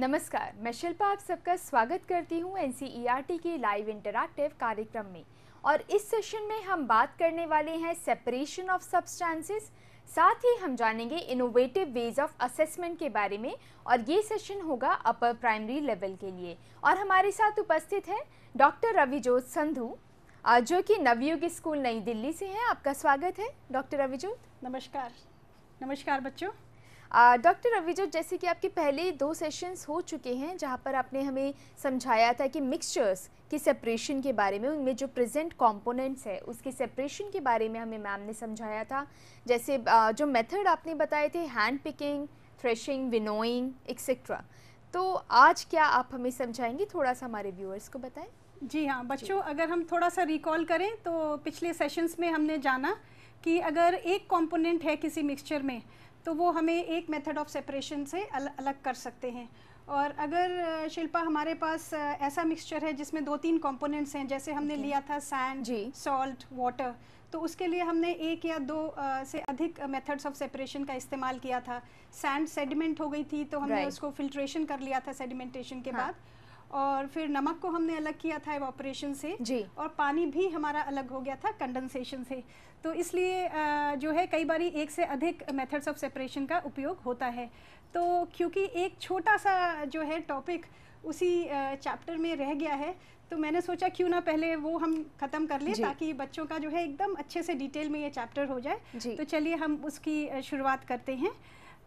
नमस्कार मैं शिल्पा आप सबका स्वागत करती हूँ एन e के लाइव इंटरैक्टिव कार्यक्रम में और इस सेशन में हम बात करने वाले हैं सेपरेशन ऑफ सब्सटेंसेस साथ ही हम जानेंगे इनोवेटिव वेज ऑफ असेसमेंट के बारे में और ये सेशन होगा अपर प्राइमरी लेवल के लिए और हमारे साथ उपस्थित हैं डॉक्टर रविजोत संधु जो कि नवयुग स्कूल नई दिल्ली से हैं आपका स्वागत है डॉक्टर रविजोत नमस्कार नमस्कार बच्चों डॉक्टर अविजो जैसे कि आपके पहले दो सेशंस हो चुके हैं जहाँ पर आपने हमें समझाया था कि मिक्सचर्स के सेपरेशन के बारे में उनमें जो प्रेजेंट कंपोनेंट्स है उसके सेपरेशन के बारे में हमें मैम ने समझाया था जैसे आ, जो मेथड आपने बताए थे hand picking threshing winnowing etcetera तो आज क्या आप हमें समझाएंगे थोड़ा सा हमारे व्यूअर्स को बताएं जी हाँ बच्चों जी। अगर हम थोड़ा सा रिकॉल करें तो पिछले सेशंस में हमने जाना कि अगर एक कंपोनेंट है किसी मिक्सचर में तो वो हमें एक मेथड ऑफ सेपरेशन से अल, अलग कर सकते हैं और अगर शिल्पा हमारे पास ऐसा मिक्सचर है जिसमें दो तीन कंपोनेंट्स हैं जैसे हमने okay. लिया था सैंड सॉल्ट वाटर तो उसके लिए हमने एक या दो आ, से अधिक मेथड्स ऑफ सेपरेशन का इस्तेमाल किया था सैंड सेडिमेंट हो गई थी तो हमने right. उसको फिल्ट्रेशन कर लिया था सेडिमेंटेशन के हाँ. बाद और फिर नमक को हमने अलग किया था ऑपरेशन से जी और पानी भी हमारा अलग हो गया था कंडेंसेशन से तो इसलिए जो है कई बार एक से अधिक मेथड्स ऑफ सेपरेशन का उपयोग होता है तो क्योंकि एक छोटा सा जो है टॉपिक उसी चैप्टर में रह गया है तो मैंने सोचा क्यों ना पहले वो हम ख़त्म कर लें ताकि बच्चों का जो है एकदम अच्छे से डिटेल में ये चैप्टर हो जाए तो चलिए हम उसकी शुरुआत करते हैं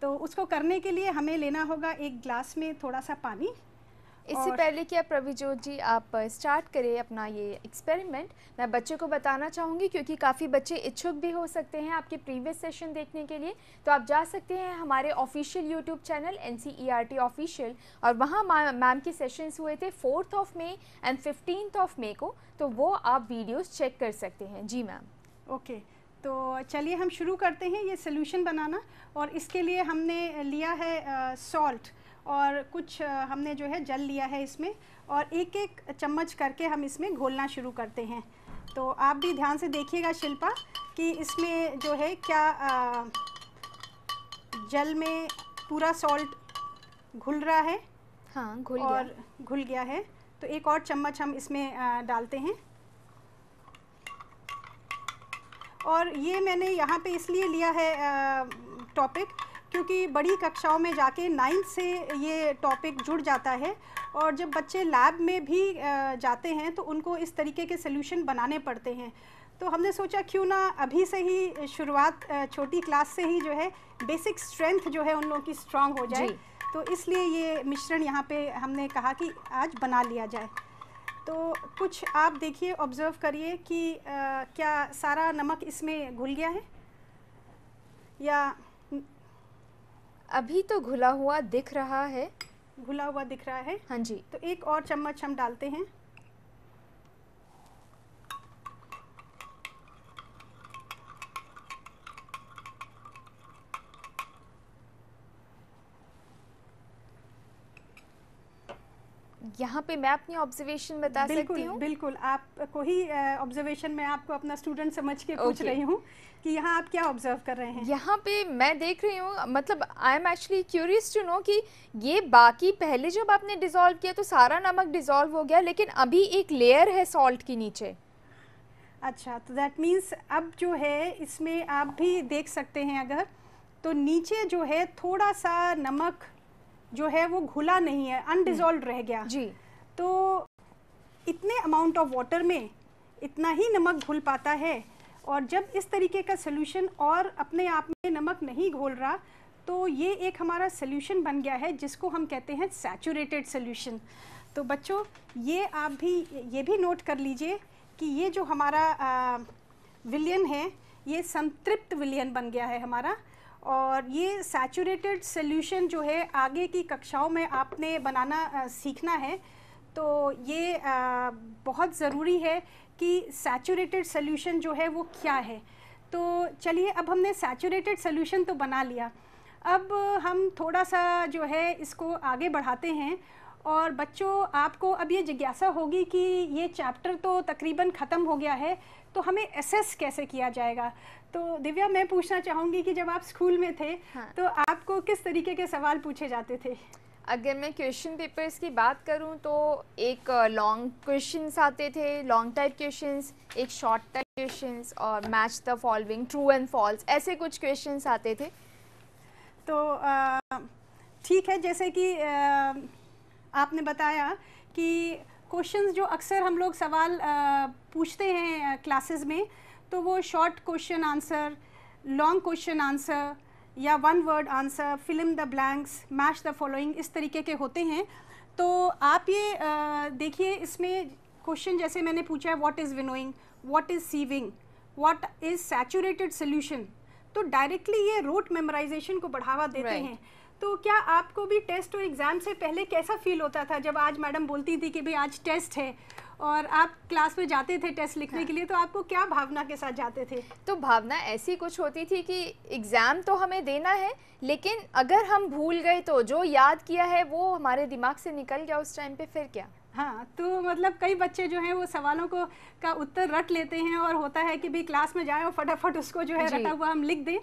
तो उसको करने के लिए हमें लेना होगा एक ग्लास में थोड़ा सा पानी इससे पहले कि आप प्रविजोत जी आप स्टार्ट करें अपना ये एक्सपेरिमेंट मैं बच्चों को बताना चाहूँगी क्योंकि काफ़ी बच्चे इच्छुक भी हो सकते हैं आपके प्रीवियस सेशन देखने के लिए तो आप जा सकते हैं हमारे official YouTube channel N C official और वहाँ मैम के सेशंस हुए थे fourth of May and fifteen of May को तो वो आप वीडियोज़ चेक कर सकते हैं जी मैम ओके okay. तो चलिए हम शुरू करते हैं ये सोल्यूशन बनाना और इसके लिए हमने लिया है सॉल्ट uh, और कुछ हमने जो है जल लिया है इसमें और एक एक चम्मच करके हम इसमें घोलना शुरू करते हैं तो आप भी ध्यान से देखिएगा शिल्पा कि इसमें जो है क्या जल में पूरा सॉल्ट घुल रहा है हाँ घुल और गया। घुल गया है तो एक और चम्मच हम इसमें डालते हैं और ये मैंने यहाँ पे इसलिए लिया है टॉपिक क्योंकि बड़ी कक्षाओं में जाके नाइन्थ से ये टॉपिक जुड़ जाता है और जब बच्चे लैब में भी जाते हैं तो उनको इस तरीके के सोल्यूशन बनाने पड़ते हैं तो हमने सोचा क्यों ना अभी से ही शुरुआत छोटी क्लास से ही जो है बेसिक स्ट्रेंथ जो है उन लोगों की स्ट्रांग हो जाए तो इसलिए ये मिश्रण यहाँ पे हमने कहा कि आज बना लिया जाए तो कुछ आप देखिए ऑब्ज़र्व करिए कि आ, क्या सारा नमक इसमें घुल गया है या अभी तो घुला हुआ दिख रहा है घुला हुआ दिख रहा है हाँ जी तो एक और चम्मच हम डालते हैं यहाँ पे मैं अपनी ऑब्जर्वेशन बता बिल्कुल, सकती हूँ बिल्कुल आप को ही ऑब्जर्वेशन में आपको अपना स्टूडेंट समझ के पूछ okay. रही हूँ कि यहाँ आप क्या ऑब्जर्व कर रहे हैं यहाँ पे मैं देख रही हूँ मतलब I am actually curious to know कि ये बाकी पहले जब आपने डिज़ोल्व किया तो सारा नमक डिज़ोल्व हो गया लेकिन अभी एक लेयर है सॉल्ट के नीचे अच्छा तो दैट मीन्स अब जो है इसमें आप भी देख सकते हैं अगर तो नीचे जो है थोड़ा सा नमक जो है वो घुला नहीं है अनडिजोल्व रह गया जी तो इतने अमाउंट ऑफ वाटर में इतना ही नमक घुल पाता है और जब इस तरीके का सोल्यूशन और अपने आप में नमक नहीं घोल रहा तो ये एक हमारा सोल्यूशन बन गया है जिसको हम कहते हैं सैचुरेटेड सोल्यूशन तो बच्चों ये आप भी ये भी नोट कर लीजिए कि ये जो हमारा विलियन है ये संतृप्त विलियन बन गया है हमारा और ये सैचुरेटेड सोल्यूशन जो है आगे की कक्षाओं में आपने बनाना सीखना है तो ये बहुत ज़रूरी है कि सैचुरेटेड सोल्यूशन जो है वो क्या है तो चलिए अब हमने सैचुरेटेड सोल्यूशन तो बना लिया अब हम थोड़ा सा जो है इसको आगे बढ़ाते हैं और बच्चों आपको अब ये जिज्ञासा होगी कि ये चैप्टर तो तकरीबन ख़त्म हो गया है तो हमें एसेस कैसे किया जाएगा तो दिव्या मैं पूछना चाहूँगी कि जब आप स्कूल में थे हाँ। तो आपको किस तरीके के सवाल पूछे जाते थे अगर मैं क्वेश्चन पेपर्स की बात करूँ तो एक लॉन्ग क्वेश्चंस आते थे लॉन्ग टाइप क्वेश्चंस एक शॉर्ट टाइप क्वेश्चंस और match the following true and false ऐसे कुछ क्वेश्चंस आते थे तो ठीक है जैसे कि आ, आपने बताया कि क्वेश्चंस जो अक्सर हम लोग सवाल पूछते हैं क्लासेस में तो वो short question answer long question answer या one word answer fill in the blanks match the following इस तरीके के होते हैं तो आप ये देखिए इसमें क्वेश्चन जैसे मैंने पूछा है what is winnowing what is sieving what is saturated solution तो डायरेक्टली ये रोट मेमोराइजेशन को बढ़ावा देते right. हैं तो क्या आपको भी टेस्ट और एग्ज़ाम से पहले कैसा फील होता था जब आज मैडम बोलती थी कि भाई आज टेस्ट है और आप क्लास में जाते थे टेस्ट लिखने हाँ। के लिए तो आपको क्या भावना के साथ जाते थे तो भावना ऐसी कुछ होती थी कि एग्ज़ाम तो हमें देना है लेकिन अगर हम भूल गए तो जो याद किया है वो हमारे दिमाग से निकल गया उस टाइम पे फिर क्या हाँ तो मतलब कई बच्चे जो हैं वो सवालों को का उत्तर रट लेते हैं और होता है कि भाई क्लास में जाएं और फटाफट उसको जो है रटा हुआ हम लिख दें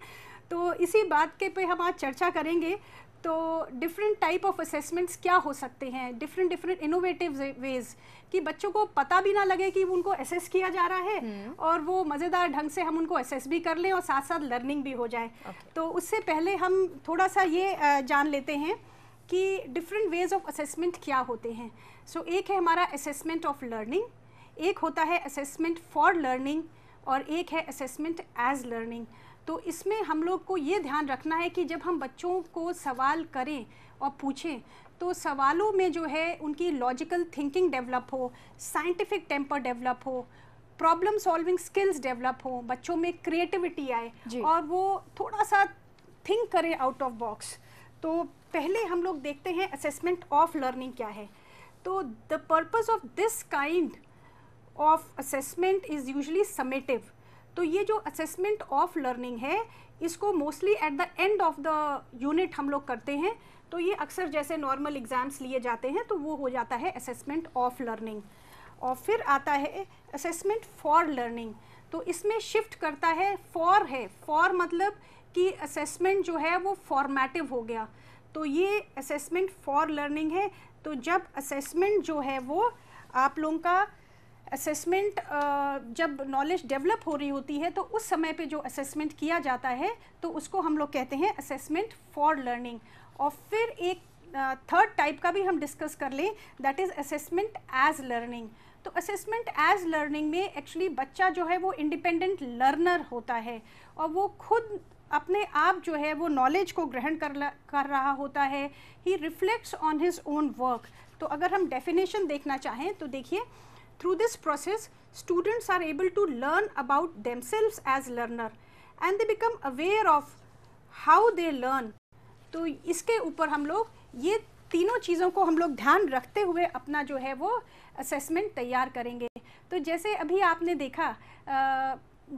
तो इसी बात के पे हम आज चर्चा करेंगे तो डिफरेंट टाइप ऑफ असेसमेंट्स क्या हो सकते हैं डिफरेंट डिफरेंट इनोवेटिव वेज कि बच्चों को पता भी ना लगे कि उनको असेस किया जा रहा है hmm. और वो मज़ेदार ढंग से हम उनको असेस भी कर लें और साथ साथ लर्निंग भी हो जाए okay. तो उससे पहले हम थोड़ा सा ये जान लेते हैं कि डिफरेंट वेज ऑफ असेसमेंट क्या होते हैं सो so, एक है हमारा असेसमेंट ऑफ लर्निंग एक होता है असेसमेंट फॉर लर्निंग और एक है असेसमेंट एज लर्निंग तो इसमें हम लोग को ये ध्यान रखना है कि जब हम बच्चों को सवाल करें और पूछें तो सवालों में जो है उनकी लॉजिकल थिंकिंग डेवलप हो साइंटिफिक टेम्पर डेवलप हो प्रॉब्लम सॉल्विंग स्किल्स डेवलप हो बच्चों में क्रिएटिविटी आए और वो थोड़ा सा थिंक करें आउट ऑफ बॉक्स तो पहले हम लोग देखते हैं असेसमेंट ऑफ लर्निंग क्या है तो the purpose of this kind of assessment is usually summative तो ये जो असेसमेंट ऑफ लर्निंग है इसको mostly at the end of the unit हम लोग करते हैं तो ये अक्सर जैसे नॉर्मल एग्ज़ाम्स लिए जाते हैं तो वो हो जाता है असेसमेंट ऑफ लर्निंग और फिर आता है असेसमेंट फॉर लर्निंग तो इसमें शिफ्ट करता है फॉर है फॉर मतलब कि असेसमेंट जो है वो फॉर्मेटिव हो गया तो ये असेसमेंट फॉर लर्निंग है तो जब असेसमेंट जो है वो आप लोगों का असेसमेंट uh, जब नॉलेज डेवलप हो रही होती है तो उस समय पे जो असेसमेंट किया जाता है तो उसको हम लोग कहते हैं असेसमेंट फॉर लर्निंग और फिर एक थर्ड uh, टाइप का भी हम डिस्कस कर लें that is assessment as learning तो असेसमेंट एज लर्निंग में एक्चुअली बच्चा जो है वो इंडिपेंडेंट लर्नर होता है और वो खुद अपने आप जो है वो नॉलेज को ग्रहण कर कर रहा होता है ही reflects on his own work तो अगर हम डेफिनेशन देखना चाहें तो देखिए Through this process, students are able to learn about themselves as learner and they become aware of how they learn. तो इसके ऊपर हम लोग ये तीनों चीज़ों को हम लोग ध्यान रखते हुए अपना जो है वो असेसमेंट तैयार करेंगे तो जैसे अभी आपने देखा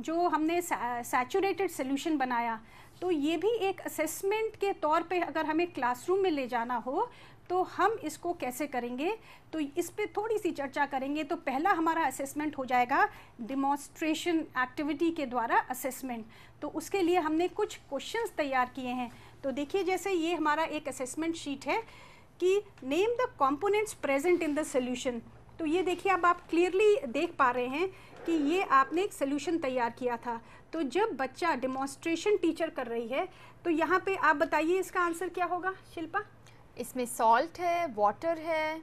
जो हमने सैचुरेटेड सोल्यूशन बनाया तो ये भी एक असेसमेंट के तौर पे अगर हमें क्लासरूम में ले जाना हो तो हम इसको कैसे करेंगे तो इस पर थोड़ी सी चर्चा करेंगे तो पहला हमारा असेसमेंट हो जाएगा डिमॉन्स्ट्रेशन एक्टिविटी के द्वारा असेसमेंट तो उसके लिए हमने कुछ क्वेश्चंस तैयार किए हैं तो देखिए जैसे ये हमारा एक असेसमेंट शीट है कि name the components present in the solution तो ये देखिए अब आप क्लियरली देख पा रहे हैं कि ये आपने एक सोल्यूशन तैयार किया था तो जब बच्चा डिमॉन्स्ट्रेशन टीचर कर रही है तो यहाँ पे आप बताइए इसका आंसर क्या होगा शिल्पा इसमें सॉल्ट है वाटर है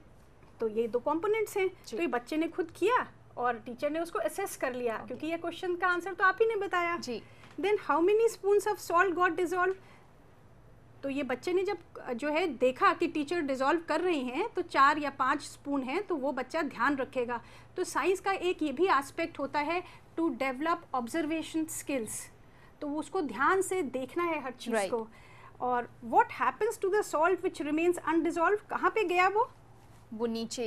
तो ये दो कंपोनेंट्स हैं तो ये बच्चे ने खुद किया और टीचर ने उसको असेस कर लिया okay. हाँ। क्योंकि ये क्वेश्चन का आंसर तो आप ही ने बताया जी then how many spoon of salt got dissolve तो ये बच्चे ने जब जो है देखा कि टीचर डिज़ोल्व कर रही हैं तो चार या पांच स्पून हैं तो वो बच्चा ध्यान रखेगा तो साइंस का एक ये भी एस्पेक्ट होता है टू डेवलप ऑब्जर्वेशन स्किल्स तो उसको ध्यान से देखना है हर चीज़ right. को और what happens to the salt which remains undissolve कहाँ पे गया वो वो नीचे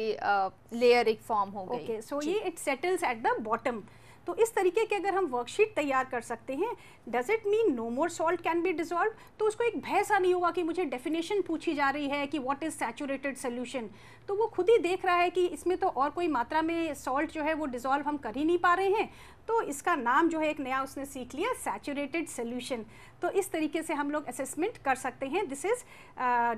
लेयर एक फॉर्म हो गई ओके सो ये it settles at the bottom तो इस तरीके के अगर हम वर्कशीट तैयार कर सकते हैं does it mean no more salt can be dissolve तो उसको एक भय सा नहीं होगा कि मुझे डेफिनेशन पूछी जा रही है कि वॉट इज़ सैचुरेटेड सोल्यूशन तो वो खुद ही देख रहा है कि इसमें तो और कोई मात्रा में सॉल्ट जो है वो डिजॉल्व हम कर ही नहीं पा रहे हैं तो इसका नाम जो है एक नया उसने सीख लिया सैचुरेटेड सोल्यूशन तो इस तरीके से हम लोग असेसमेंट कर सकते हैं this is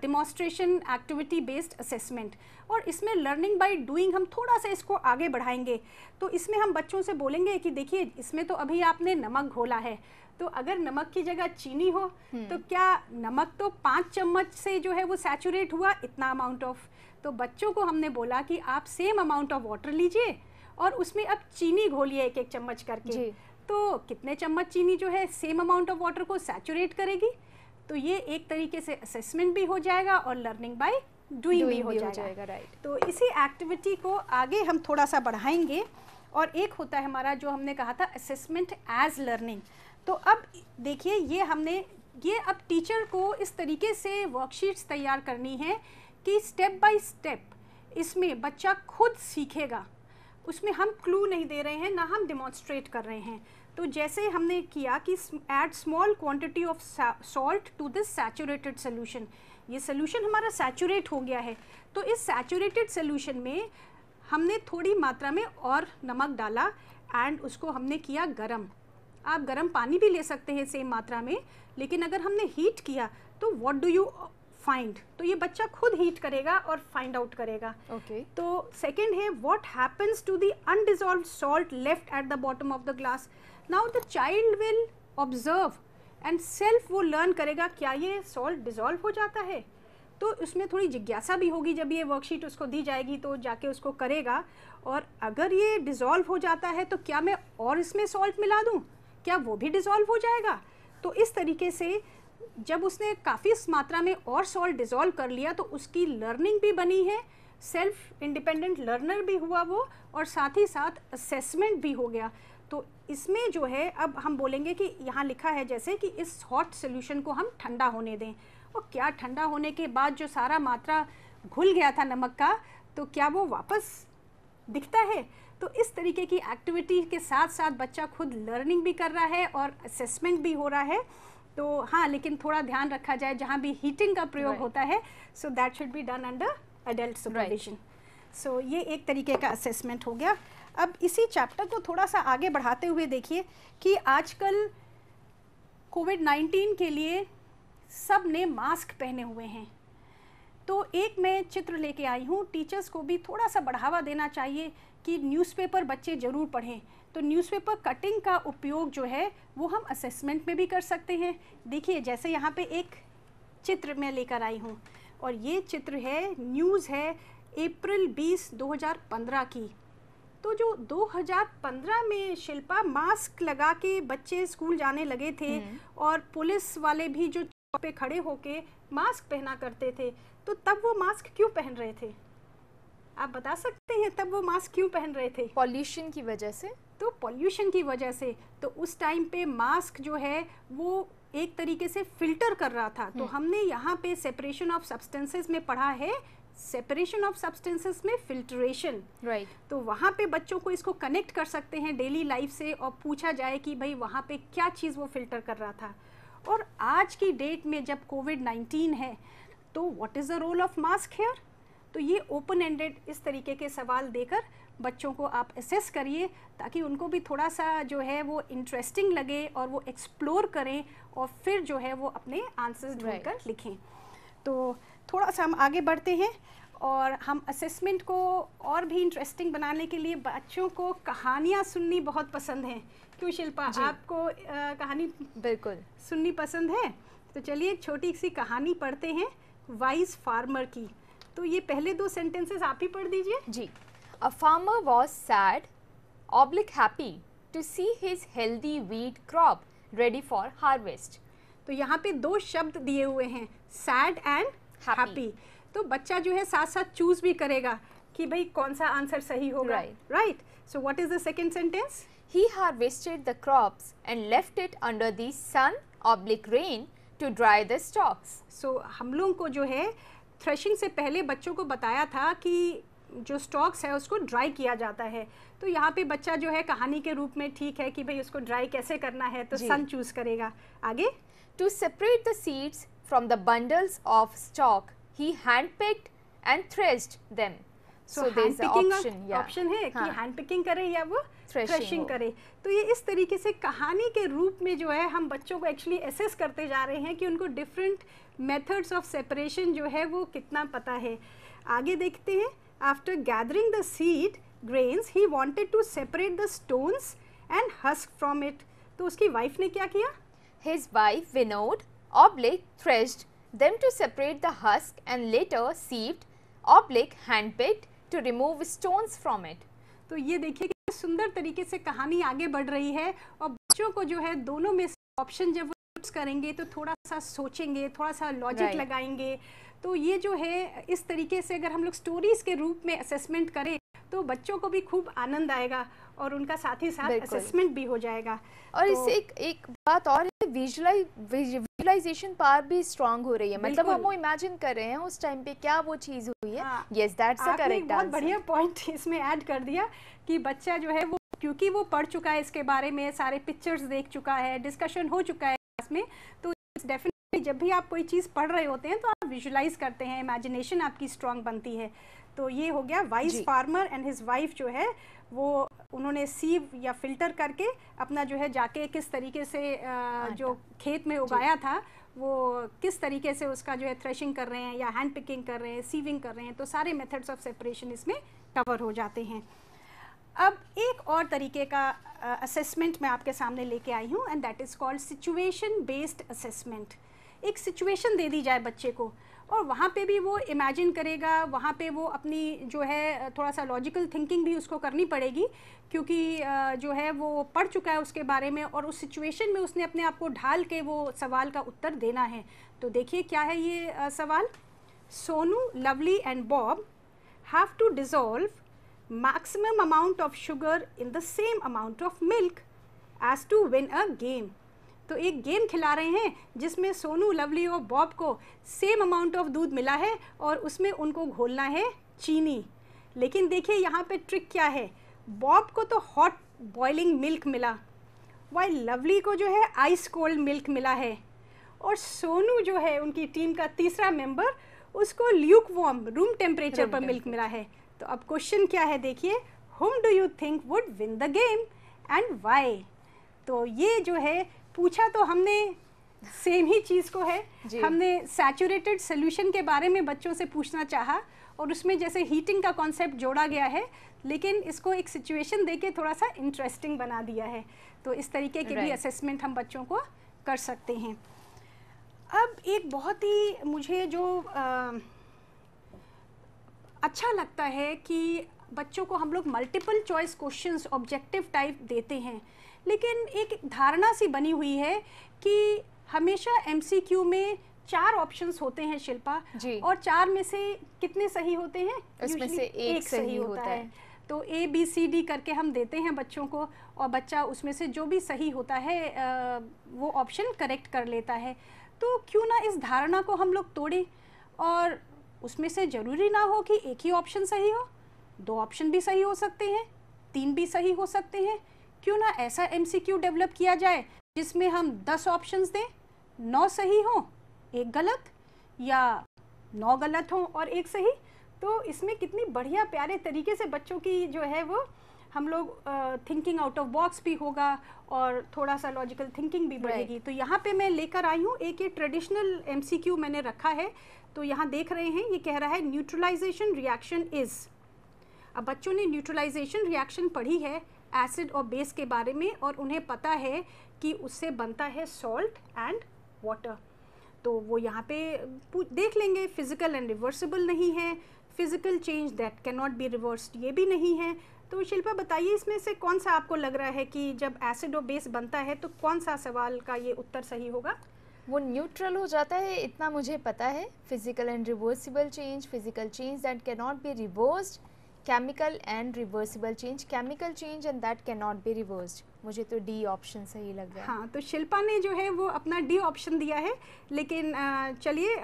demonstration activity based assessment और इसमें लर्निंग बाय डूइंग हम थोड़ा सा इसको आगे बढ़ाएंगे तो इसमें हम बच्चों से बोलेंगे कि देखिए इसमें तो अभी आपने नमक घोला है तो अगर नमक की जगह चीनी हो हम्म। तो क्या नमक तो पाँच चम्मच से जो है वो सैचुरेट हुआ इतना अमाउंट ऑफ तो बच्चों को हमने बोला कि आप सेम अमाउंट ऑफ वाटर लीजिए और उसमें अब चीनी घोलिए एक एक चम्मच करके तो कितने चम्मच चीनी जो है सेम अमाउंट ऑफ वाटर को सैचुरेट करेगी तो ये एक तरीके से असेसमेंट भी हो जाएगा और लर्निंग बाय डूइंग भी हो जाएगा, जाएगा राइट तो इसी एक्टिविटी को आगे हम थोड़ा सा बढ़ाएंगे और एक होता है हमारा जो हमने कहा था असेसमेंट एज लर्निंग तो अब देखिए ये हमने ये अब टीचर को इस तरीके से वर्कशीट्स तैयार करनी है कि स्टेप बाय स्टेप इसमें बच्चा खुद सीखेगा उसमें हम क्लू नहीं दे रहे हैं ना हम डिमॉन्स्ट्रेट कर रहे हैं तो जैसे हमने किया कि add small quantity of salt to this saturated solution ये सोल्यूशन हमारा सैचुरेट हो गया है तो इस सैचुरेटेड सोल्यूशन में हमने थोड़ी मात्रा में और नमक डाला एंड उसको हमने किया गरम आप गरम पानी भी ले सकते हैं सेम मात्रा में लेकिन अगर हमने हीट किया तो व्हाट डू यू फाइंड तो ये बच्चा खुद हीट करेगा और फाइंड आउट करेगा ओके okay. तो सेकेंड है what happens to the undissolve salt left at the bottom of the glass now the child will observe and self वो लर्न करेगा क्या ये सॉल्ट डिजॉल्व हो जाता है तो उसमें थोड़ी जिज्ञासा भी होगी जब ये वर्कशीट उसको दी जाएगी तो जाके उसको करेगा और अगर ये डिज़ोल्व हो जाता है तो क्या मैं और इसमें सॉल्ट मिला दूँ क्या वो भी डिज़ोल्व हो जाएगा तो इस तरीके से जब उसने काफ़ी मात्रा में और सॉल्ट डिज़ोल्व कर लिया तो उसकी लर्निंग भी बनी है सेल्फ इंडिपेंडेंट लर्नर भी हुआ वो और साथ ही साथ असेसमेंट भी हो गया तो इसमें जो है अब हम बोलेंगे कि यहाँ लिखा है जैसे कि इस हॉट सोल्यूशन को हम ठंडा होने दें और क्या ठंडा होने के बाद जो सारा मात्रा घुल गया था नमक का तो क्या वो वापस दिखता है तो इस तरीके की एक्टिविटी के साथ साथ बच्चा खुद लर्निंग भी कर रहा है और असेसमेंट भी हो रहा है तो हाँ लेकिन थोड़ा ध्यान रखा जाए जहाँ भी हीटिंग का प्रयोग right. होता है so that should be done under adult supervision so ये एक तरीके का असेसमेंट हो गया अब इसी चैप्टर को थोड़ा सा आगे बढ़ाते हुए देखिए कि आजकल कोविड नाइन्टीन के लिए सब ने मास्क पहने हुए हैं तो एक मैं चित्र लेके आई हूँ टीचर्स को भी थोड़ा सा बढ़ावा देना चाहिए कि न्यूज़पेपर बच्चे ज़रूर पढ़ें तो न्यूज़पेपर कटिंग का उपयोग जो है वो हम असेसमेंट में भी कर सकते हैं देखिए जैसे यहाँ पे एक चित्र मैं लेकर आई हूँ और ये चित्र है न्यूज़ है अप्रैल 20 2015 की तो जो 2015 में शिल्पा मास्क लगा के बच्चे स्कूल जाने लगे थे हम्म। और पुलिस वाले भी जो पे खड़े होके मास्क पहना करते थे तो तब वो मास्क क्यों पहन रहे थे आप बता सकते हैं तब वो मास्क क्यों पहन रहे थे पॉल्यूशन की वजह से तो पॉल्यूशन की वजह से तो उस टाइम पे मास्क जो है वो एक तरीके से फिल्टर कर रहा था तो हम्म। हमने यहाँ पे सेपरेशन ऑफ सब्सटेंसेस में पढ़ा है सेपरेशन ऑफ सब्सटेंसेस में फिल्ट्रेशन राइट right. तो वहाँ पे बच्चों को इसको कनेक्ट कर सकते हैं डेली लाइफ से और पूछा जाए कि भाई वहाँ पे क्या चीज़ वो फिल्टर कर रहा था और आज की डेट में जब कोविड नाइन्टीन है तो what is the role of mask here तो ये ओपन एंडेड इस तरीके के सवाल देकर बच्चों को आप असेस करिए ताकि उनको भी थोड़ा सा जो है वो इंटरेस्टिंग लगे और वो एक्सप्लोर करें और फिर जो है वो अपने आंसर्स ढूंढ कर लिखें तो थोड़ा सा हम आगे बढ़ते हैं और हम असेसमेंट को और भी इंटरेस्टिंग बनाने के लिए बच्चों को कहानियाँ सुननी बहुत पसंद हैं क्यों शिल्पा आपको आ, कहानी बिल्कुल सुननी पसंद है तो चलिए एक छोटी सी कहानी पढ़ते हैं वाइस फार्मर की तो ये पहले दो सेंटेंसेस आप ही पढ़ दीजिए जी A farmer was sad, oblique happy to see his healthy wheat crop ready for harvest. तो यहाँ पे दो शब्द दिए हुए हैं सैड एंड हैप्पी तो बच्चा जो है साथ साथ चूज भी करेगा कि भाई कौन सा आंसर सही होगा right so what is the second sentence he harvested the crops and left it under the sun oblique rain to dry the stalks so हम लोगों को जो है थ्रेशिंग से पहले बच्चों को बताया था कि जो स्टॉक्स है उसको ड्राई किया जाता है तो यहाँ पे बच्चा जो है कहानी के रूप में ठीक है कि भाई उसको ड्राई कैसे करना है तो सन चूज करेगा आगे to separate the seeds from the bundles of stock he handpicked and threshed them so, so yeah है हाँ. कि hand पिकिंग करे या वो थ्रेशिंग करे तो ये इस तरीके से कहानी के रूप में जो है हम बच्चों को एक्चुअली एसेस करते जा रहे हैं कि उनको डिफरेंट मेथड्स ऑफ सेपरेशन जो है वो कितना पता है आगे देखते हैं After gathering the seed grains, he wanted to separate the stones and husk from it. to uski wife ne kya kiya His wife winnowed, oblique, threshed them to separate the husk and later sieved, oblique, hand picked to remove stones from it. तो ये देखिए कि सुंदर तरीके से कहानी आगे बढ़ रही है और बच्चों को जो है दोनों में ऑप्शन जब करेंगे तो थोड़ा सा सोचेंगे थोड़ा सा लॉजिक right. लगाएंगे तो ये जो है इस तरीके से अगर हम लोग स्टोरीज़ के रूप में असेसमेंट करें तो बच्चों को भी खूब आनंद आएगा और उनका साथ ही साथ असेसमेंट भी हो जाएगा और तो, इससे एक एक बात और है विजुलाइज विजुलाइजेशन पावर भी स्ट्रांग हो रही है मतलब हम वो इमेजिन कर रहे हैं उस टाइम पे क्या वो चीज़ हुई है यस दैट्स अ करेक्ट बहुत बढ़िया पॉइंट इसमें ऐड कर दिया कि बच्चा जो है वो क्योंकि वो पढ़ चुका है इसके बारे में सारे पिक्चर्स देख चुका है डिस्कशन हो चुका है क्लास में तो इट्स डेफिनेट जब भी आप कोई चीज़ पढ़ रहे होते हैं तो आप विजुलाइज करते हैं इमेजिनेशन आपकी स्ट्रांग बनती है तो ये हो गया wise farmer and his wife जो है वो उन्होंने सीव या फिल्टर करके अपना जो है जाके किस तरीके से जो खेत में उगाया था वो किस तरीके से उसका जो है थ्रेशिंग कर रहे हैं या हैंड पिकिंग कर रहे हैं सीविंग कर रहे हैं तो सारे मेथड्स ऑफ सेपरेशन इसमें कवर हो जाते हैं अब एक और तरीके का असेसमेंट मैं आपके सामने लेके आई हूँ and that is called situation based assessment एक सिचुएशन दे दी जाए बच्चे को और वहाँ पे भी वो इमेजिन करेगा वहाँ पे वो अपनी जो है थोड़ा सा लॉजिकल थिंकिंग भी उसको करनी पड़ेगी क्योंकि जो है वो पढ़ चुका है उसके बारे में और उस सिचुएशन में उसने अपने आप को ढाल के वो सवाल का उत्तर देना है तो देखिए क्या है ये सवाल Sonu Lovely and Bob have to dissolve maximum amount of sugar in the same amount of milk as to win a game तो एक गेम खिला रहे हैं जिसमें सोनू लवली और बॉब को सेम अमाउंट ऑफ दूध मिला है और उसमें उनको घोलना है चीनी लेकिन देखिए यहाँ पे ट्रिक क्या है बॉब को तो हॉट बॉइलिंग मिल्क मिला वाई लवली को जो है आइस कोल्ड मिल्क मिला है और सोनू जो है उनकी टीम का तीसरा मेंबर उसको ल्यूक वॉम रूम टेम्परेचर पर मिल्क मिला है तो अब क्वेश्चन क्या है देखिए whom do you think would win the game and why तो ये जो है पूछा तो हमने सेम ही चीज़ को है हमने सैचुरेटेड सोल्यूशन के बारे में बच्चों से पूछना चाहा और उसमें जैसे हीटिंग का कॉन्सेप्ट जोड़ा गया है लेकिन इसको एक सिचुएशन देके थोड़ा सा इंटरेस्टिंग बना दिया है तो इस तरीके के भी असेसमेंट हम बच्चों को कर सकते हैं अब एक बहुत ही मुझे जो आ, अच्छा लगता है कि बच्चों को हम लोग multiple choice questions objective type देते हैं लेकिन एक धारणा सी बनी हुई है कि हमेशा एम में चार ऑप्शंस होते हैं शिल्पा जी और चार में से कितने सही होते हैं इसमें से एक, एक सही, सही होता, होता है, है। तो ए बी सी डी करके हम देते हैं बच्चों को और बच्चा उसमें से जो भी सही होता है आ, वो ऑप्शन करेक्ट कर लेता है तो क्यों ना इस धारणा को हम लोग तोड़ें और उसमें से ज़रूरी ना हो कि एक ही ऑप्शन सही हो दो ऑप्शन भी सही हो सकते हैं तीन भी सही हो सकते हैं क्यों ना ऐसा एमसीक्यू डेवलप किया जाए जिसमें हम दस ऑप्शंस दें नौ सही हों एक गलत या नौ गलत हों और एक सही तो इसमें कितनी बढ़िया प्यारे तरीके से बच्चों की जो है वो हम लोग थिंकिंग आउट ऑफ बॉक्स भी होगा और थोड़ा सा लॉजिकल थिंकिंग भी बढ़ेगी right. तो यहाँ पे मैं लेकर आई हूँ एक ये ट्रेडिशनल एमसीक्यू मैंने रखा है तो यहाँ देख रहे हैं ये कह रहा है न्यूट्रलाइजेशन रिएक्शन इज़ अब बच्चों ने न्यूट्रलाइजेशन रिएक्शन पढ़ी है एसिड और बेस के बारे में और उन्हें पता है कि उससे बनता है सॉल्ट एंड वाटर तो वो यहाँ पे देख लेंगे फिज़िकल एंड रिवर्सिबल नहीं है physical change that can not be reversed ये भी नहीं है तो शिल्पा बताइए इसमें से कौन सा आपको लग रहा है कि जब एसिड और बेस बनता है तो कौन सा सवाल का ये उत्तर सही होगा वो न्यूट्रल हो जाता है इतना मुझे पता है physical and reversible change physical change that can not be reversed chemical and reversible change chemical change and that can not be reverse मुझे तो डी ऑप्शन सही लग रहा है हाँ तो शिल्पा ने जो है वो अपना डी ऑप्शन दिया है लेकिन चलिए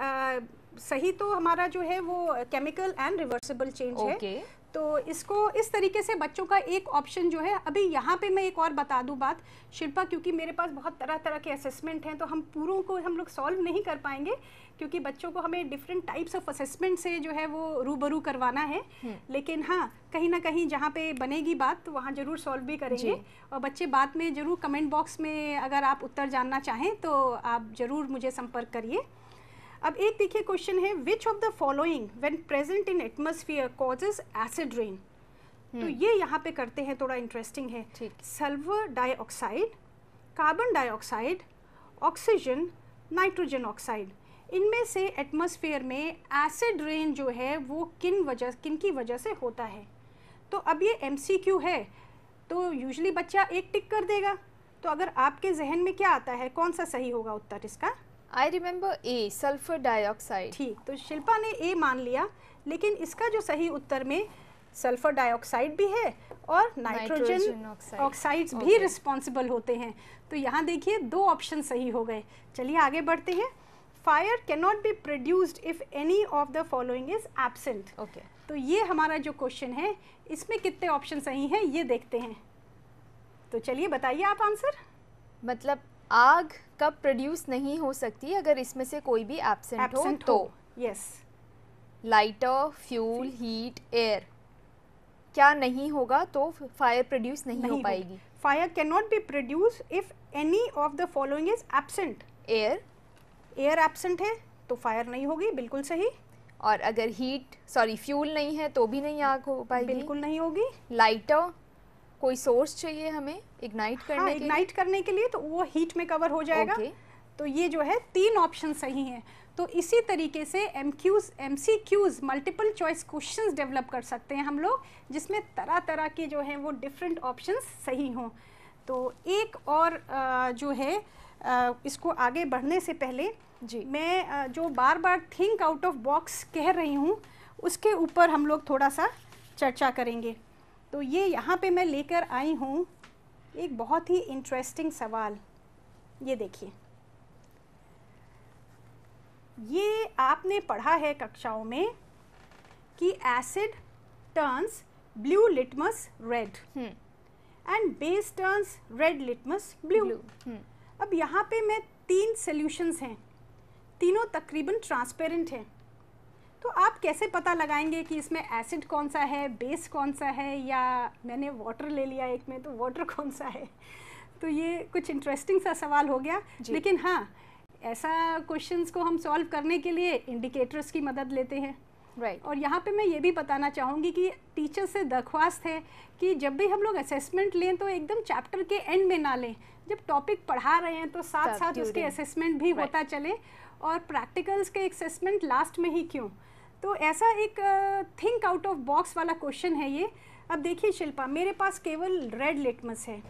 सही तो हमारा जो है वो केमिकल एंड रिवर्सिबल चेंज है तो इसको इस तरीके से बच्चों का एक ऑप्शन जो है अभी यहाँ पे मैं एक और बता दूँ बात शिल्पा क्योंकि मेरे पास बहुत तरह तरह के असेसमेंट हैं तो हम पूरों को हम लोग सॉल्व नहीं कर पाएंगे क्योंकि बच्चों को हमें डिफरेंट टाइप्स ऑफ असेसमेंट से जो है वो रूबरू करवाना है हम्म। लेकिन हाँ कहीं ना कहीं जहाँ पे बनेगी बात तो वहाँ ज़रूर सॉल्व भी करेंगे और बच्चे बाद में ज़रूर कमेंट बॉक्स में अगर आप उत्तर जानना चाहें तो आप ज़रूर मुझे संपर्क करिए अब एक देखिए क्वेश्चन है which of the following when present in atmosphere causes acid rain तो हम्म। ये यहाँ पे करते हैं थोड़ा इंटरेस्टिंग है sulphur dioxide carbon dioxide oxygen nitrogen oxide इनमें से एटमोसफियर में एसिड रेन जो है वो किन वजह किन की वजह से होता है तो अब ये एम है तो यूजली बच्चा एक टिक कर देगा तो अगर आपके जहन में क्या आता है कौन सा सही होगा उत्तर इसका I remember A sulphur dioxide ठीक तो शिल्पा ने ए मान लिया लेकिन इसका जो सही उत्तर में सल्फर डाइऑक्साइड भी है और नाइट्रोजन ऑक्साइड्स भी रिस्पॉन्सिबल होते हैं तो यहाँ देखिए दो ऑप्शन सही हो गए चलिए आगे बढ़ते हैं fire can not be produced if any of the following is absent okay तो ये हमारा जो क्वेश्चन है इसमें कितने ऑप्शन सही हैं ये देखते हैं तो चलिए बताइए आप आंसर मतलब आग कब प्रोड्यूस नहीं हो सकती अगर इसमें से कोई भी एब्सेंट हो तो yes lighter fuel heat air क्या नहीं होगा तो फायर प्रोड्यूस नहीं, नहीं हो पाएगी fire can not be produce if any of the following is absent air air absent है तो फायर नहीं होगी बिल्कुल सही और अगर हीट सॉरी फ्यूल नहीं है तो भी नहीं आग हो पाएगी बिल्कुल नहीं होगी लाइटर कोई सोर्स चाहिए हमें इग्नाइट हाँ, करने हाँ, के इग्नाइट करने के लिए तो वो हीट में कवर हो जाएगा okay. तो ये जो है तीन ऑप्शन सही हैं तो इसी तरीके से M Qs M C Qs multiple choice question develop कर सकते हैं हम लोग जिसमें तरह तरह के जो हैं वो डिफरेंट ऑप्शन सही हों तो एक और जो है इसको आगे बढ़ने से पहले जी मैं जो बार बार थिंक आउट ऑफ बॉक्स कह रही हूँ उसके ऊपर हम लोग थोड़ा सा चर्चा करेंगे तो ये यहाँ पे मैं लेकर आई हूँ एक बहुत ही इंटरेस्टिंग सवाल ये देखिए ये आपने पढ़ा है कक्षाओं में कि acid turns blue litmus red and base turns red litmus blue अब यहाँ पे मैं तीन सॉल्यूशंस हैं तीनों तकरीबन ट्रांसपेरेंट हैं तो आप कैसे पता लगाएंगे कि इसमें एसिड कौन सा है बेस कौन सा है या मैंने वाटर ले लिया एक में तो वाटर कौन सा है तो ये कुछ इंटरेस्टिंग सा सवाल हो गया लेकिन हाँ ऐसा क्वेश्चंस को हम सॉल्व करने के लिए इंडिकेटर्स की मदद लेते हैं राइट right. और यहाँ पे मैं ये भी बताना चाहूँगी कि टीचर से दरख्वास्त है कि जब भी हम लोग असेसमेंट लें तो एकदम चैप्टर के एंड में ना लें जब टॉपिक पढ़ा रहे हैं तो साथ साथ उसके असेसमेंट भी right. होता चले और प्रैक्टिकल्स के असेसमेंट लास्ट में ही क्यों तो ऐसा एक थिंक आउट ऑफ बॉक्स वाला क्वेश्चन है ये अब देखिए शिल्पा मेरे पास केवल रेड लिटमस है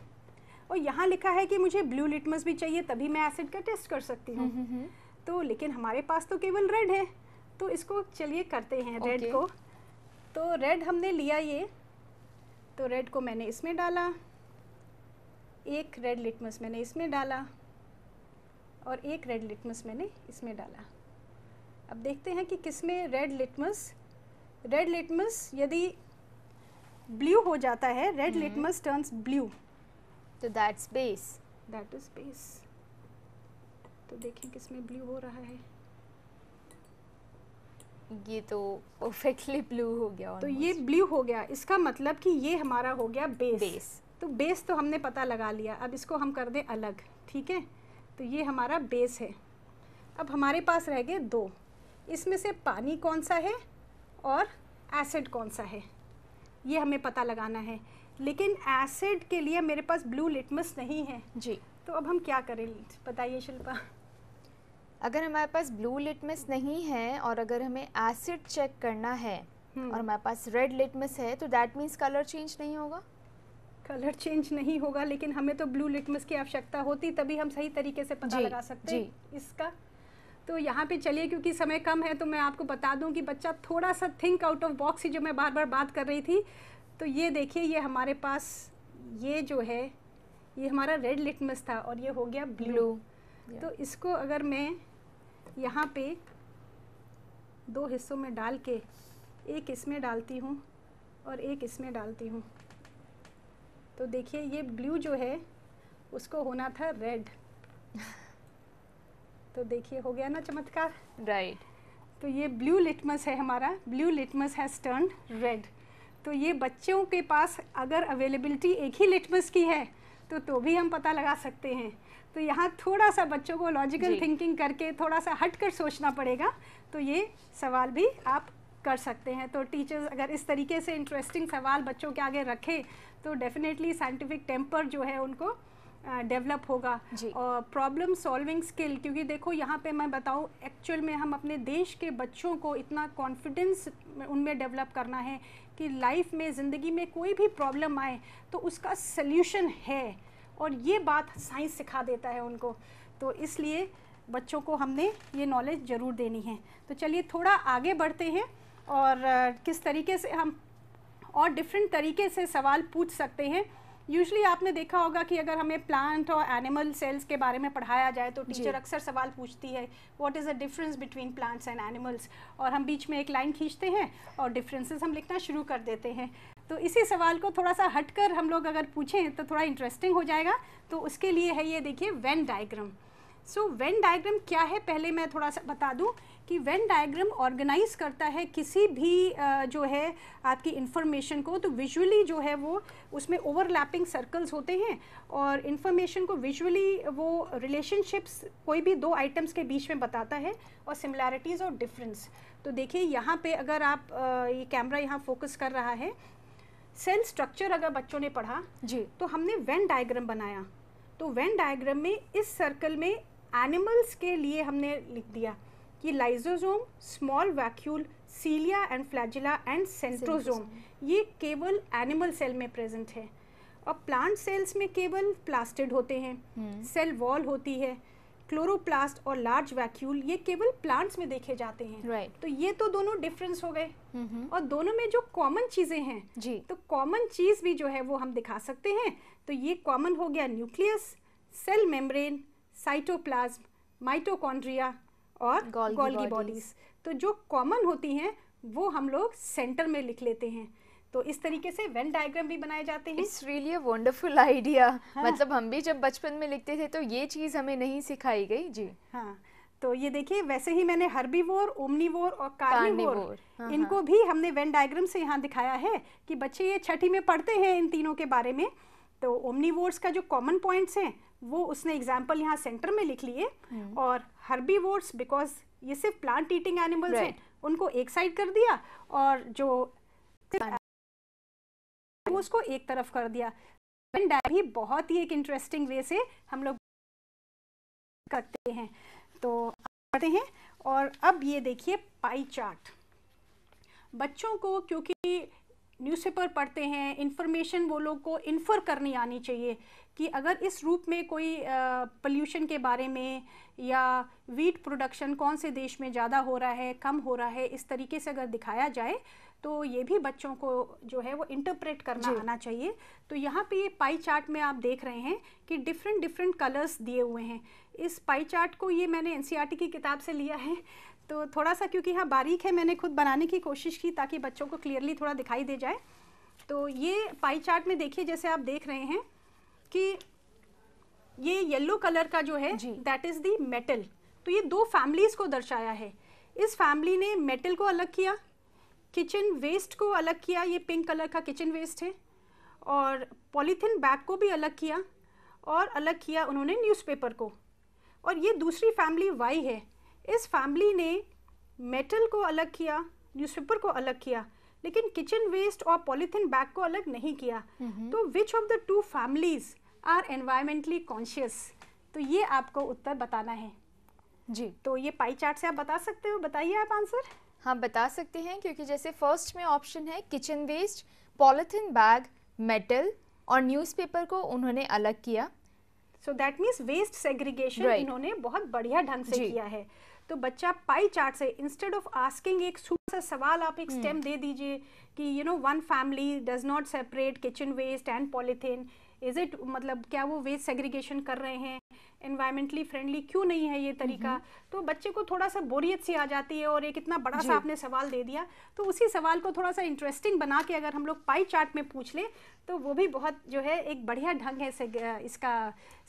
और यहाँ लिखा है कि मुझे ब्लू लिटमस भी चाहिए तभी मैं एसिड का टेस्ट कर सकती हूँ हम्म, हम्म, हम्म। तो लेकिन हमारे पास तो केवल रेड है तो इसको चलिए करते हैं रेड को तो रेड हमने लिया ये तो रेड को मैंने इसमें डाला एक रेड लिटमस मैंने इसमें डाला और एक रेड लिटमस मैंने इसमें डाला अब देखते हैं कि किस में रेड लिटमस रेड लिटमस यदि ब्लू हो जाता है रेड लिटमस टर्न्स ब्लू तो that's base that is base तो देखें किस में ब्लू हो रहा है ये तो परफेक्टली ब्लू हो गया almost. तो ये ब्लू हो गया इसका मतलब कि ये हमारा हो गया बेस बेस तो बेस तो हमने पता लगा लिया अब इसको हम कर दें अलग ठीक है तो ये हमारा बेस है अब हमारे पास रह गए दो इसमें से पानी कौन सा है और एसिड कौन सा है ये हमें पता लगाना है लेकिन एसिड के लिए मेरे पास ब्लू लिटमस नहीं है जी तो अब हम क्या करें बताइए शिल्पा अगर हमारे पास ब्लू लिटमस नहीं है और अगर हमें एसिड चेक करना है हम्म। और हमारे पास रेड लिटमस है तो दैट मीन्स कलर चेंज नहीं होगा कलर चेंज नहीं होगा लेकिन हमें तो ब्लू लिटमस की आवश्यकता होती तभी हम सही तरीके से पता लगा सकते हैं इसका तो यहाँ पे चलिए क्योंकि समय कम है तो मैं आपको बता दूँ कि बच्चा थोड़ा सा थिंक आउट ऑफ बॉक्स ही जो मैं बार बार बात कर रही थी तो ये देखिए ये हमारे पास ये जो है ये हमारा रेड लिटमस था और ये हो गया ब्लू तो इसको अगर मैं यहाँ पे दो हिस्सों में डाल के एक इसमें डालती हूँ और एक इसमें डालती हूँ तो देखिए ये ब्लू जो है उसको होना था रेड तो देखिए हो गया ना चमत्कार राइट right. तो ये ब्लू लिटमस है हमारा blue litmus has turn red तो ये बच्चों के पास अगर अवेलेबिलिटी एक ही लिटमस की है तो तो भी हम पता लगा सकते हैं तो यहाँ थोड़ा सा बच्चों को लॉजिकल थिंकिंग करके थोड़ा सा हट कर सोचना पड़ेगा तो ये सवाल भी आप कर सकते हैं तो टीचर्स अगर इस तरीके से इंटरेस्टिंग सवाल बच्चों के आगे रखें तो डेफिनेटली साइंटिफिक टेम्पर जो है उनको डेवलप होगा और प्रॉब्लम सॉल्विंग स्किल क्योंकि देखो यहाँ पे मैं बताऊँ एक्चुअल में हम अपने देश के बच्चों को इतना कॉन्फिडेंस उनमें डेवलप करना है कि लाइफ में ज़िंदगी में कोई भी प्रॉब्लम आए तो उसका सल्यूशन है और ये बात साइंस सिखा देता है उनको तो इसलिए बच्चों को हमने ये नॉलेज ज़रूर देनी है तो चलिए थोड़ा आगे बढ़ते हैं और किस तरीके से हम और डिफरेंट तरीके से सवाल पूछ सकते हैं यूजली आपने देखा होगा कि अगर हमें प्लांट और एनिमल सेल्स के बारे में पढ़ाया जाए तो टीचर अक्सर सवाल पूछती है what is the difference between plants and animals और हम बीच में एक लाइन खींचते हैं और डिफरेंसेस हम लिखना शुरू कर देते हैं तो इसी सवाल को थोड़ा सा हटकर हम लोग अगर पूछें तो थोड़ा इंटरेस्टिंग हो जाएगा तो उसके लिए है ये देखिए Venn diagram so Venn diagram क्या है पहले मैं थोड़ा सा बता दूँ कि वेन डायग्राम ऑर्गेनाइज करता है किसी भी जो है आपकी इंफॉर्मेशन को तो विजुअली जो है वो उसमें ओवरलैपिंग सर्कल्स होते हैं और इन्फॉर्मेशन को विजुअली वो रिलेशनशिप्स कोई भी दो आइटम्स के बीच में बताता है और सिमिलैरिटीज़ और डिफरेंस तो देखिए यहाँ पे अगर आप ये कैमरा यहाँ फोकस कर रहा है सेल स्ट्रक्चर अगर बच्चों ने पढ़ा जी तो हमने वेन डायग्राम बनाया तो वेन डायग्राम में इस सर्कल में एनिमल्स के लिए हमने लिख दिया कि lysosome small vacuole cilia and flagella and centrosome ये केवल एनिमल सेल में प्रेजेंट है और प्लांट सेल्स में केवल प्लास्टिड होते हैं सेल हम्म। वॉल होती है क्लोरोप्लास्ट और लार्ज वैक्यूल ये केवल प्लांट्स में देखे जाते हैं right. तो ये तो दोनों डिफरेंस हो गए और दोनों में जो कॉमन चीज़ें हैं जी तो कॉमन चीज़ भी जो है वो हम दिखा सकते हैं तो ये कॉमन हो गया nucleus cell membrane cytoplasm mitochondria और गोल्गी बॉडीज तो जो कॉमन होती हैं वो हम लोग सेंटर में लिख लेते हैं तो इस तरीके से वेन डायग्राम भी बनाए जाते हैं it's really a wonderful idea मतलब हम भी जब बचपन में लिखते थे तो ये चीज़ हमें नहीं सिखाई गई जी हाँ तो ये देखिए वैसे ही मैंने हर्बीवोर ओमनीवोर और कार्निवोर हाँ, इनको हाँ। भी हमने वेन डायग्राम से यहाँ दिखाया है कि बच्चे ये छठी में पढ़ते हैं इन तीनों के बारे में तो ओमनीवोर्स का जो कॉमन पॉइंट्स हैं वो उसने एग्जाम्पल यहाँ सेंटर में लिख लिए हम्म। और हर्बी वोट्स बिकॉज ये सिर्फ प्लांट ईटिंग एनिमल्स हैं उनको एक साइड कर दिया और जो वो उसको एक तरफ कर दिया भी बहुत ही एक इंटरेस्टिंग वे से हम लोग करते हैं तो करते हैं और अब ये देखिए पाई चार्ट बच्चों को क्योंकि न्यूज़पेपर पढ़ते हैं इन्फॉर्मेशन वो लोग को इन्फर करनी आनी चाहिए कि अगर इस रूप में कोई पोल्यूशन के बारे में या वीट प्रोडक्शन कौन से देश में ज़्यादा हो रहा है कम हो रहा है इस तरीके से अगर दिखाया जाए तो ये भी बच्चों को जो है वो इंटरप्रेट करना आना चाहिए तो यहाँ पे ये पाई चार्ट में आप देख रहे हैं कि डिफरेंट डिफरेंट कलर्स दिए हुए हैं इस पाई चार्ट को ये मैंने एन e की किताब से लिया है तो थोड़ा सा क्योंकि हाँ बारीक है मैंने खुद बनाने की कोशिश की ताकि बच्चों को क्लियरली थोड़ा दिखाई दे जाए तो ये पाई चार्ट में देखिए जैसे आप देख रहे हैं कि ये येलो कलर का जो है दैट इज़ दी मेटल तो ये दो फैमिलीज़ को दर्शाया है इस फैमिली ने मेटल को अलग किया किचन वेस्ट को अलग किया ये पिंक कलर का किचन वेस्ट है और पॉलीथीन बैग को भी अलग किया और अलग किया उन्होंने न्यूज़पेपर को और ये दूसरी फैमिली वाई है इस फैमिली ने मेटल को अलग किया न्यूज़पेपर को अलग किया लेकिन किचन वेस्ट और पॉलिथिन बैग को अलग नहीं किया तो which of the two families are environmentally conscious तो ये आपको उत्तर बताना है जी तो ये पाई चार्ट से आप बता सकते हो बताइए आप आंसर हाँ बता सकते हैं क्योंकि जैसे फर्स्ट में ऑप्शन है kitchen waste polythene bag metal और न्यूज़पेपर को उन्होंने अलग किया so that means waste segregation इन्होंने बहुत बढ़िया ढंग से किया है तो बच्चा पाई चार्ट से इंस्टेड ऑफ आस्किंग एक सा सवाल आप एक स्टेम हम्म। दे दीजिए कि you know one family does not separate kitchen waste and polythene is it मतलब क्या वो वेस्ट सेग्रीगेशन कर रहे हैं इन्वायरमेंटली फ्रेंडली क्यों नहीं है ये तरीका हम्म। तो बच्चे को थोड़ा सा बोरियत सी आ जाती है और एक इतना बड़ा सा आपने सवाल दे दिया तो उसी सवाल को थोड़ा सा इंटरेस्टिंग बना के अगर हम लोग पाई चार्ट में पूछ लें तो वो भी बहुत जो है एक बढ़िया ढंग है इसका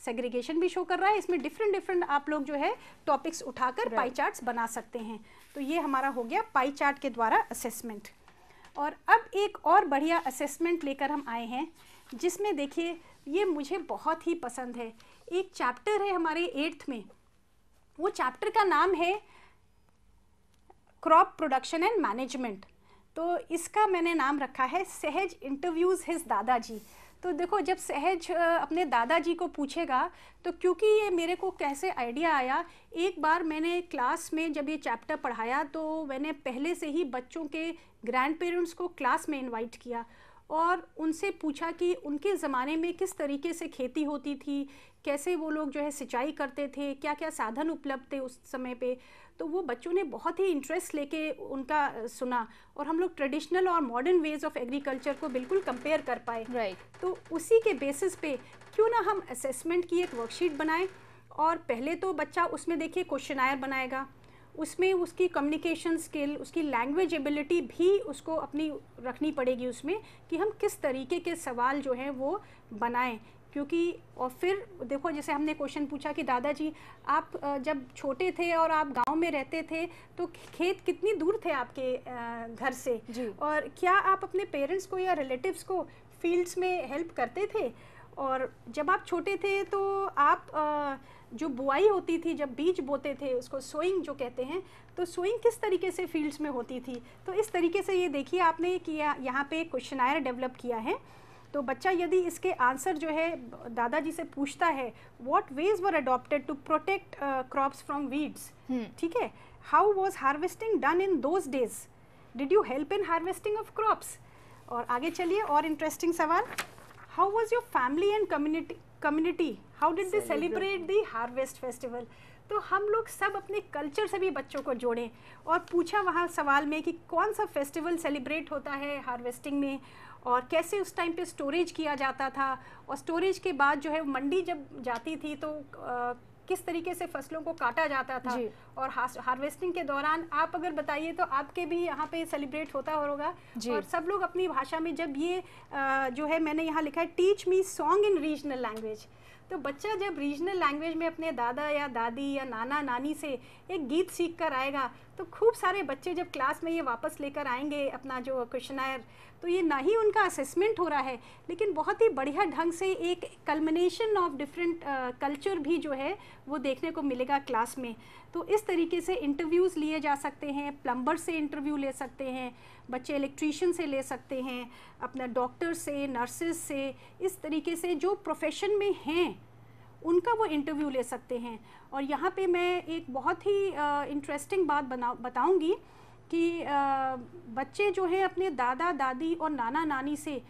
सेग्रीगेशन भी शो कर रहा है इसमें डिफरेंट डिफरेंट आप लोग जो है टॉपिक्स उठाकर पाई चार्ट्स बना सकते हैं तो ये हमारा हो गया पाई चार्ट के द्वारा असेसमेंट और अब एक और बढ़िया असेसमेंट लेकर हम आए हैं जिसमें देखिए ये मुझे बहुत ही पसंद है एक चैप्टर है हमारे एट्थ में वो चैप्टर का नाम है क्रॉप प्रोडक्शन एंड मैनेजमेंट तो इसका मैंने नाम रखा है सहज इंटरव्यूज़ हिज दादाजी तो देखो जब सहज अपने दादाजी को पूछेगा तो क्योंकि ये मेरे को कैसे आइडिया आया एक बार मैंने क्लास में जब ये चैप्टर पढ़ाया तो मैंने पहले से ही बच्चों के ग्रैंड पेरेंट्स को क्लास में इनवाइट किया और उनसे पूछा कि उनके ज़माने में किस तरीके से खेती होती थी कैसे वो लोग जो है सिंचाई करते थे क्या क्या साधन उपलब्ध थे उस समय पे तो वो बच्चों ने बहुत ही इंटरेस्ट लेके उनका सुना और हम लोग ट्रेडिशनल और मॉडर्न वेज ऑफ एग्रीकल्चर को बिल्कुल कंपेयर कर पाए राइट right. तो उसी के बेसिस पे क्यों ना हम असेसमेंट की एक वर्कशीट बनाएं और पहले तो बच्चा उसमें देखिए क्वेश्चन आयर बनाएगा उसमें उसकी कम्युनिकेशन स्किल उसकी लैंग्वेज एबिलिटी भी उसको अपनी रखनी पड़ेगी उसमें कि हम किस तरीके के सवाल जो हैं वो बनाएं क्योंकि और फिर देखो जैसे हमने क्वेश्चन पूछा कि दादाजी आप जब छोटे थे और आप गांव में रहते थे तो खेत कितनी दूर थे आपके घर से और क्या आप अपने पेरेंट्स को या रिलेटिव्स को फील्ड्स में हेल्प करते थे और जब आप छोटे थे तो आप आ, जो बुआई होती थी जब बीज बोते थे उसको सोइंग जो कहते हैं तो सोइंग किस तरीके से फील्ड्स में होती थी तो इस तरीके से ये देखिए आपने किया यहाँ पे क्वेश्चन आयर डेवलप किया है तो बच्चा यदि इसके आंसर जो है दादाजी से पूछता है what ways were adopted to protect crops from weeds ठीक है how was harvesting done in those days did you help in harvesting of crops और आगे चलिए और इंटरेस्टिंग सवाल how was your family and community community how did they celebrate the harvest festival तो हम लोग सब अपने कल्चर से भी बच्चों को जोड़ें और पूछा वहाँ सवाल में कि कौन सा फेस्टिवल सेलिब्रेट होता है हार्वेस्टिंग में और कैसे उस टाइम पे स्टोरेज किया जाता था और स्टोरेज के बाद जो है मंडी जब जाती थी तो आ, किस तरीके से फसलों को काटा जाता था और हार्वेस्टिंग के दौरान आप अगर बताइए तो आपके भी यहाँ पे सेलिब्रेट होता होगा और सब लोग अपनी भाषा में जब ये आ, जो है मैंने यहाँ लिखा है teach me song in regional language तो बच्चा जब रीजनल लैंग्वेज में अपने दादा या दादी या नाना नानी से एक गीत सीख कर आएगा तो खूब सारे बच्चे जब क्लास में ये वापस लेकर आएंगे अपना जो क्वेश्चनायर तो ये ना ही उनका असेसमेंट हो रहा है लेकिन बहुत ही बढ़िया ढंग से एक कल्मिनेशन ऑफ डिफरेंट कल्चर भी जो है वो देखने को मिलेगा क्लास में तो इस तरीके से इंटरव्यूज़ लिए जा सकते हैं प्लम्बर से इंटरव्यू ले सकते हैं बच्चे इलेक्ट्रीशियन से ले सकते हैं अपना डॉक्टर से नर्सेस से इस तरीके से जो प्रोफेशन में हैं उनका वो इंटरव्यू ले सकते हैं और यहाँ पे मैं एक बहुत ही इंटरेस्टिंग बात बना बताऊँगी कि आ, बच्चे जो हैं अपने दादा दादी और नाना नानी से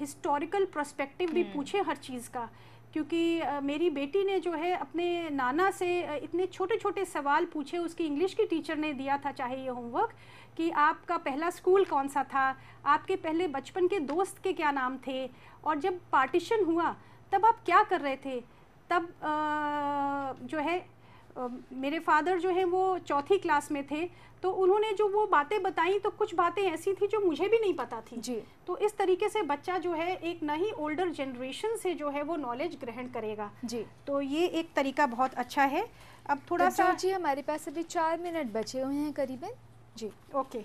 हिस्टोरिकल प्रस्पेक्टिव भी हम्म। पूछे हर चीज़ का क्योंकि मेरी बेटी ने जो है अपने नाना से इतने छोटे छोटे सवाल पूछे उसकी इंग्लिश की टीचर ने दिया था चाहे ये होमवर्क कि आपका पहला स्कूल कौन सा था आपके पहले बचपन के दोस्त के क्या नाम थे और जब पार्टीशन हुआ तब आप क्या कर रहे थे तब आ, जो है मेरे फादर जो हैं वो चौथी क्लास में थे तो उन्होंने जो वो बातें बताई तो कुछ बातें ऐसी थी जो मुझे भी नहीं पता थी जी तो इस तरीके से बच्चा जो है एक नई ओल्डर जनरेशन से जो है वो नॉलेज ग्रहण करेगा जी तो ये एक तरीका बहुत अच्छा है अब थोड़ा तो सा जी हमारे पास अभी चार मिनट बचे हुए हैं करीबन जी ओके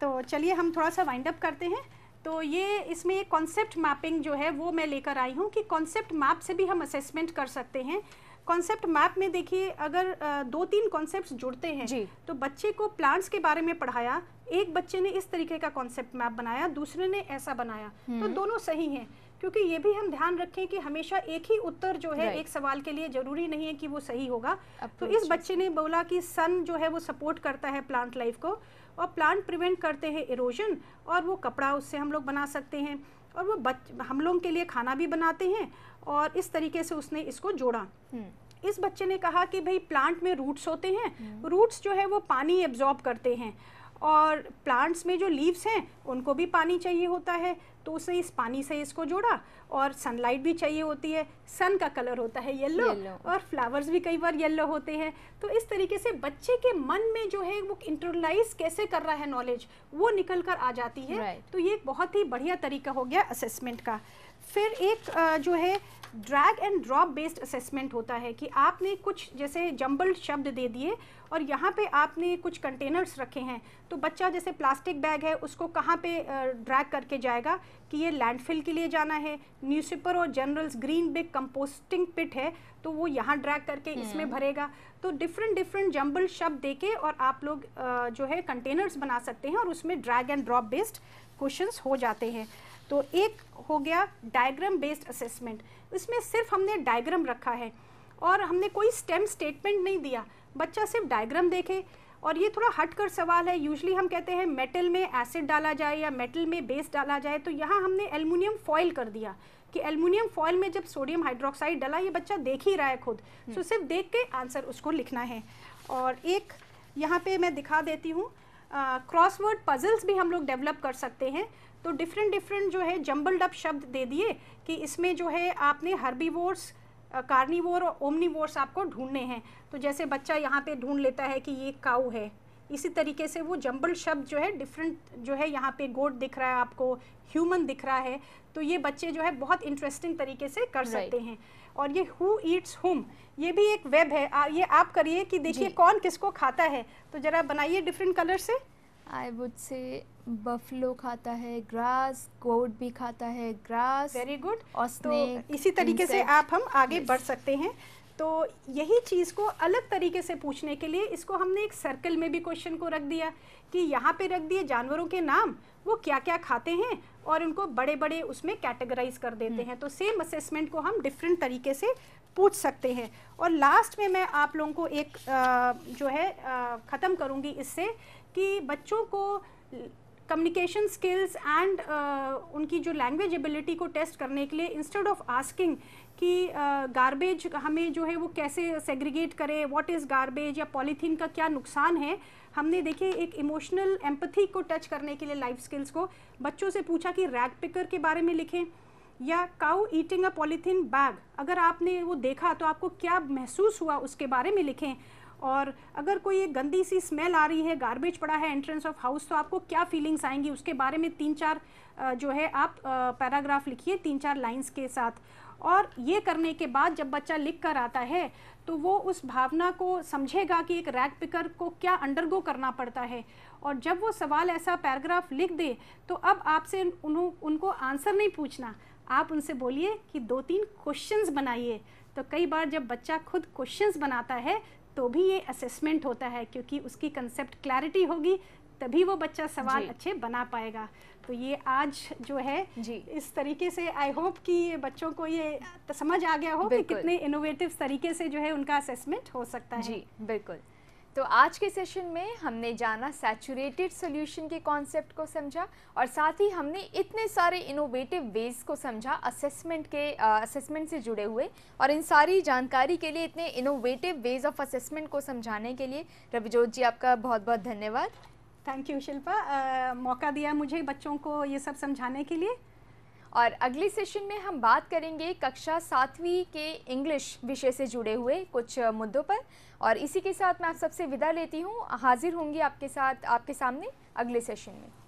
तो चलिए हम थोड़ा सा वाइंड अप करते हैं तो ये इसमें कॉन्सेप्ट मैपिंग जो है वो मैं लेकर आई हूँ कि कॉन्सेप्ट मैप से भी हम असेसमेंट कर सकते हैं कॉन्सेप्ट मैप में देखिए अगर दो तीन कॉन्सेप्ट जुड़ते हैं तो बच्चे को प्लांट्स के बारे में पढ़ाया एक बच्चे ने इस तरीके का कॉन्सेप्ट मैप बनाया दूसरे ने ऐसा बनाया तो हम्म। दोनों सही हैं क्योंकि ये भी हम ध्यान रखें कि हमेशा एक ही उत्तर जो है एक सवाल के लिए जरूरी नहीं है कि वो सही होगा तो इस बच्चे ने बोला कि सन जो है वो सपोर्ट करता है प्लांट लाइफ को और प्लांट प्रिवेंट करते हैं इरोजन और वो कपड़ा उससे हम लोग बना सकते हैं और वो बच हम लोगों के लिए खाना भी बनाते हैं और इस तरीके से उसने इसको जोड़ा हम्म। इस बच्चे ने कहा कि भाई प्लांट में रूट्स होते हैं रूट्स हम्म। जो है वो पानी एब्जॉर्ब करते हैं और प्लांट्स में जो लीव्स हैं उनको भी पानी चाहिए होता है तो उसे इस पानी से इसको जोड़ा और सनलाइट भी चाहिए होती है सन का कलर होता है येलो और फ्लावर्स भी कई बार येलो होते हैं तो इस तरीके से बच्चे के मन में जो है वो इंटरलाइज कैसे कर रहा है नॉलेज वो निकल कर आ जाती है right. तो ये एक बहुत ही बढ़िया तरीका हो गया असेसमेंट का फिर एक जो है drag and drop based assessment होता है कि आपने कुछ जैसे जम्बल्ड शब्द दे दिए और यहाँ पे आपने कुछ कंटेनर्स रखे हैं तो बच्चा जैसे प्लास्टिक बैग है उसको कहाँ पे ड्रैग करके जाएगा कि ये लैंडफिल के लिए जाना है न्यूज़पेपर और journals green big composting pit है तो वो यहाँ ड्रैग करके हम्म। इसमें भरेगा तो डिफरेंट डिफरेंट जम्बल शब्द दे के और आप लोग जो है कंटेनर्स बना सकते हैं और उसमें drag and drop based question हो जाते हैं तो एक हो गया डायग्राम बेस्ड असेसमेंट इसमें सिर्फ हमने डायग्राम रखा है और हमने कोई स्टेम स्टेटमेंट नहीं दिया बच्चा सिर्फ डायग्राम देखे और ये थोड़ा हट कर सवाल है यूजली हम कहते हैं मेटल में एसिड डाला जाए या मेटल में बेस डाला जाए तो यहाँ हमने एलमिनियम फॉयल कर दिया कि एलमिनियम फॉयल में जब सोडियम हाइड्रोक्साइड डाला ये बच्चा देख ही रहा है खुद सो हम्म। सिर्फ देख के आंसर उसको लिखना है और एक यहाँ पे मैं दिखा देती हूँ क्रॉसवर्ड पज़ल्स भी हम लोग डेवलप कर सकते हैं तो डिफरेंट डिफरेंट जो है जम्बल्ड अप शब्द दे दिए कि इसमें जो है आपने हर्बीवोर्स कार्निवोर और ओमनीवोर्स आपको ढूंढने हैं तो जैसे बच्चा यहाँ पे ढूंढ लेता है कि ये काऊ है इसी तरीके से वो जम्बल शब्द जो है डिफरेंट जो है यहाँ पे गोट दिख रहा है आपको ह्यूमन दिख रहा है तो ये बच्चे जो है बहुत इंटरेस्टिंग तरीके से कर right. सकते हैं और ये हु ईट्स हुम ये भी एक वेब है आ, ये आप करिए कि देखिए कौन किसको खाता है तो ज़रा बनाइए डिफरेंट कलर से आई वुड से बफलो खाता है ग्रास गोड भी खाता है ग्रास वेरी गुड और तो इसी तरीके से आप हम आगे yes. बढ़ सकते हैं तो यही चीज़ को अलग तरीके से पूछने के लिए इसको हमने एक सर्कल में भी क्वेश्चन को रख दिया कि यहाँ पे रख दिए जानवरों के नाम वो क्या क्या खाते हैं और उनको बड़े बड़े उसमें कैटेगराइज कर देते हम्म। हैं तो सेम असेसमेंट को हम डिफरेंट तरीके से पूछ सकते हैं और लास्ट में मैं आप लोगों को एक आ, जो है ख़त्म करूँगी इससे कि बच्चों को कम्युनिकेशन स्किल्स एंड उनकी जो लैंग्वेज एबिलिटी को टेस्ट करने के लिए इंस्टेड ऑफ आस्किंग कि गारबेज uh, हमें जो है वो कैसे सेग्रीगेट करें व्हाट इज़ गारबेज या पॉलीथीन का क्या नुकसान है हमने देखे एक इमोशनल एम्पथी को टच करने के लिए लाइफ स्किल्स को बच्चों से पूछा कि रैग पिकर के बारे में लिखें या cow eating a polythene bag अगर आपने वो देखा तो आपको क्या महसूस हुआ उसके बारे में लिखें और अगर कोई एक गंदी सी स्मेल आ रही है गार्बेज पड़ा है एंट्रेंस ऑफ हाउस तो आपको क्या फीलिंग्स आएंगी उसके बारे में तीन चार जो है आप पैराग्राफ लिखिए तीन चार लाइंस के साथ और ये करने के बाद जब बच्चा लिख कर आता है तो वो उस भावना को समझेगा कि एक रैक पिकर को क्या अंडरगो करना पड़ता है और जब वो सवाल ऐसा पैराग्राफ लिख दे तो अब आपसे उन्हों उनको आंसर नहीं पूछना आप उनसे बोलिए कि दो तीन क्वेश्चंस बनाइए तो कई बार जब बच्चा खुद क्वेश्चंस बनाता है तो भी ये असेसमेंट होता है क्योंकि उसकी कंसेप्ट क्लैरिटी होगी तभी वो बच्चा सवाल अच्छे बना पाएगा तो ये आज जो है जी इस तरीके से आई होप कि ये बच्चों को ये समझ आ गया हो कि कितने इनोवेटिव तरीके से जो है उनका असेसमेंट हो सकता है जी बिल्कुल तो आज के सेशन में हमने जाना सैचुरेटेड सॉल्यूशन के कॉन्सेप्ट को समझा और साथ ही हमने इतने सारे इनोवेटिव वेज को समझा असेसमेंट के असेसमेंट से जुड़े हुए और इन सारी जानकारी के लिए इतने इनोवेटिव वेज ऑफ असेसमेंट को समझाने के लिए रविजोत जी आपका बहुत बहुत धन्यवाद थैंक यू शिल्पा मौका दिया मुझे बच्चों को ये सब समझाने के लिए और अगले सेशन में हम बात करेंगे कक्षा सातवीं के इंग्लिश विषय से जुड़े हुए कुछ मुद्दों पर और इसी के साथ मैं आप सबसे विदा लेती हूँ हाजिर होंगी आपके साथ आपके सामने अगले सेशन में